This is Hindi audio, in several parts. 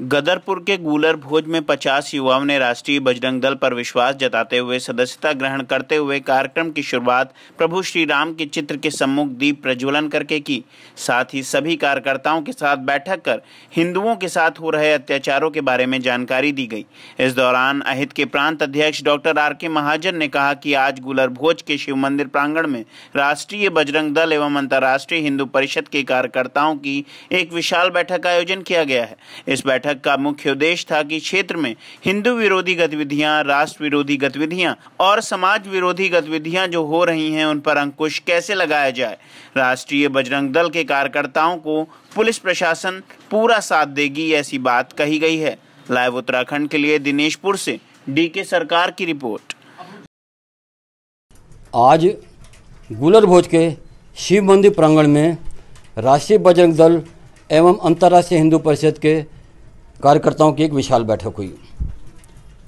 गदरपुर के गूलर भोज में 50 युवाओं ने राष्ट्रीय बजरंग दल पर विश्वास जताते हुए सदस्यता ग्रहण करते हुए कार्यक्रम की शुरुआत प्रभु श्री राम के चित्र के सम्मुख दीप प्रज्वलन करके की साथ ही सभी कार्यकर्ताओं के साथ बैठक कर हिंदुओं के साथ हो रहे अत्याचारों के बारे में जानकारी दी गई इस दौरान अहित के प्रांत अध्यक्ष डॉक्टर आर के महाजन ने कहा कि आज गुलर भोज के शिव मंदिर प्रांगण में राष्ट्रीय बजरंग दल एवं अंतर्राष्ट्रीय हिंदू परिषद के कार्यकर्ताओं की एक विशाल बैठक का आयोजन किया गया है इस बैठक बैठक का मुख्य उद्देश्य था कि क्षेत्र में हिंदू विरोधी गतिविधियां राष्ट्र विरोधी गतिविधियां और समाज विरोधी गतिविधियां जो हो रही हैं उन पर अंकुश कैसे लगाया जाए राष्ट्रीय बजरंग दल के कार्यकर्ताओं को पुलिस प्रशासन पूरा साथ देगी ऐसी बात कही गई है लाइव उत्तराखंड के लिए दिनेशपुर से डी के सरकार की रिपोर्ट आज गुलर भोज के शिव मंदिर प्रांगण में राष्ट्रीय बजरंग दल एवं अंतर्राष्ट्रीय हिंदू परिषद के कार्यकर्ताओं की एक विशाल बैठक हुई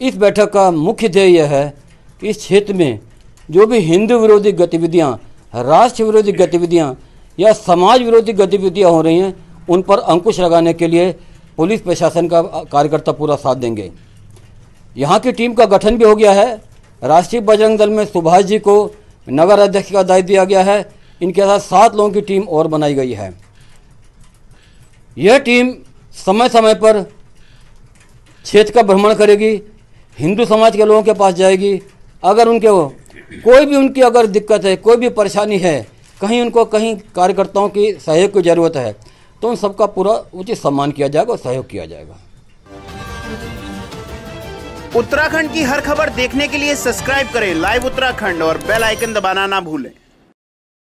इस बैठक का मुख्य ध्येय यह है कि इस क्षेत्र में जो भी हिंदू विरोधी गतिविधियाँ राष्ट्र विरोधी गतिविधियाँ या समाज विरोधी गतिविधियाँ हो रही हैं उन पर अंकुश लगाने के लिए पुलिस प्रशासन का कार्यकर्ता पूरा साथ देंगे यहाँ की टीम का गठन भी हो गया है राष्ट्रीय बजरंग दल में सुभाष जी को नगर अध्यक्ष का दायित्व दिया गया है इनके साथ सात लोगों की टीम और बनाई गई है यह टीम समय समय पर क्षेत्र का भ्रमण करेगी हिंदू समाज के लोगों के पास जाएगी अगर उनके वो कोई भी उनकी अगर दिक्कत है कोई भी परेशानी है कहीं उनको कहीं कार्यकर्ताओं की सहयोग की ज़रूरत है तो उन सबका पूरा उचित सम्मान किया जाएगा और सहयोग किया जाएगा उत्तराखंड की हर खबर देखने के लिए सब्सक्राइब करें लाइव उत्तराखंड और बेल आइकन दबाना ना भूलें